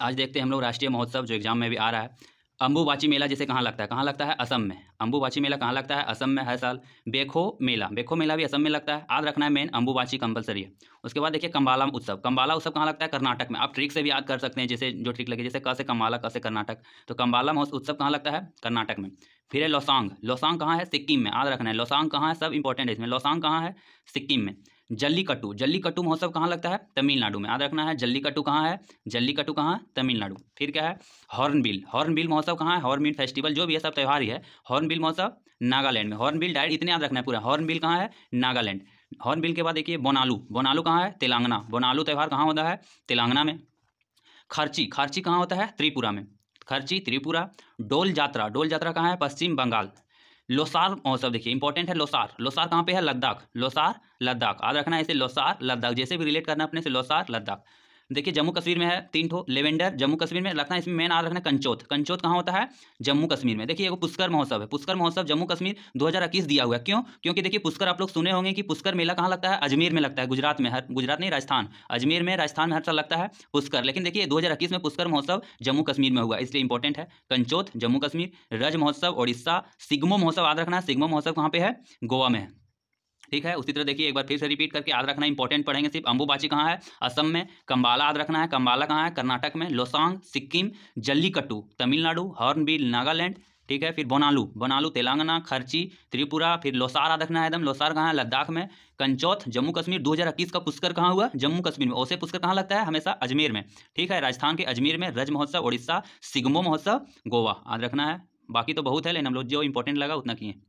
आज देखते हैं हम लोग राष्ट्रीय महोत्सव जो एग्जाम में भी आ रहा है अम्बुबाची मेला जैसे कहाँ लगता है कहाँ लगता है असम में अंबुबाची मेला कहाँ लगता है असम में हर साल बेखो मेला बेखो मेला भी असम में लगता है याद रखना है मेन अम्बुबाची कंपलसरी है उसके बाद देखिए कम्बाला उत्सव कम्बाला उत्सव कहाँ लगता है कर्नाटक में आप ट्रिक से भी याद कर सकते हैं जैसे जो ट्रिक लगे जैसे कैसे कंबाला कम्बाला कर्नाटक तो कम्बाला उत्सव कहाँ लगता है कर्नाटक में फिर है लोसांग लोसांग कहाँ है सिक्किम में याद रखना है लोसांग कहाँ है सब इंपॉर्टेंट है इसमें लोसांग कहाँ है सिक्किम में जल्लीकट्टू जल्लीकट्टू महोत्सव कहाँ लगता है तमिलनाडु में याद रखना है जल्लीकट्टू कहाँ है जल्लीकट्टू कहाँ है तमिलनाडु फिर क्या है हॉर्नबिल हॉर्नबिल महोत्सव कहाँ है हॉर्नबिल फेस्टिवल जो भी है सब त्यौहार ही है हॉर्नबिल महोत्सव नागालैंड में हॉर्नबिल डायरेक्ट इतने याद रखना है पूरा हॉर्नबिल कहाँ है नागालैंड हॉर्नबिल के बाद देखिए बोनालू बोनालू कहाँ है तेलंगाना बोनालू त्यौहार कहाँ होता है तेलंगाना में खर्ची खर्ची कहाँ होता है त्रिपुरा में खर्ची त्रिपुरा डोल यात्रा डोल यात्रा कहाँ है पश्चिम बंगाल लोसार महोत्सव देखिए इंपॉर्टेंट है लोसार लोसार कहाँ पे है लद्दाख लोसार लद्दाख याद रखना है इसे लोसार लद्दाख जैसे भी रिलेट करना अपने से लोसार लद्दाख देखिए जम्मू कश्मीर में है तीन ठो लेवेंडर जम्मू कश्मीर में है इसमें मेन आ रखना कंचोत कंचोत कहाँ होता है जम्मू कश्मीर में देखिए पुष्कर महोत्सव है पुष्कर महोत्सव जम्मू कश्मीर दो दिया हुआ है क्यों क्योंकि देखिए पुष्कर आप लोग सुने होंगे कि पुष्कर मेला कहाँ लगता है अजमेर में लगता है गुजरात में हर गुजरात नहीं राजस्थान अजमेर में राजस्थान में हर साल लगता है पुष्कर लेकिन देखिए दो में पुष्कर महोत्सव जम्मू कश्मीर में हुआ इसलिए इंपॉर्टेंट है कंचोत जम्मू कश्मीर रज महोत्सव उड़ीसा सिग्मो महोत्सव याद रखना है सिग्मो महोत्सव कहाँ पे है गोवा में ठीक है उसी तरह देखिए एक बार फिर से रिपीट करके याद रखना इंपॉर्टेंट पढ़ेंगे सिर्फ अंबुबाची कहाँ है असम में कंबाला याद रखना है कंबाला कहाँ है कर्नाटक में लोसांग सिक्किम जल्लीकट्टू तमिलनाडु हॉर्नबिल नागालैंड ठीक है फिर बोनालू बोनालू तेलंगाना खर्ची त्रिपुरा फिर लोसार याद रखना है एकदम लोसार कहाँ है लद्दाख में कंचौथ जम्मू कश्मीर 2021 का पुष्कर कहाँ हुआ जम्मू कश्मीर में ओसे पुष्कर कहाँ लगता है हमेशा अजमेर में ठीक है राजस्थान के अजमेर में रज महोत्सव उड़ीसा सिगमो महोत्सव गोवा याद रखना है बाकी तो बहुत है लेकिन हम लोग जो इंपॉर्टेंट लगा उतना किए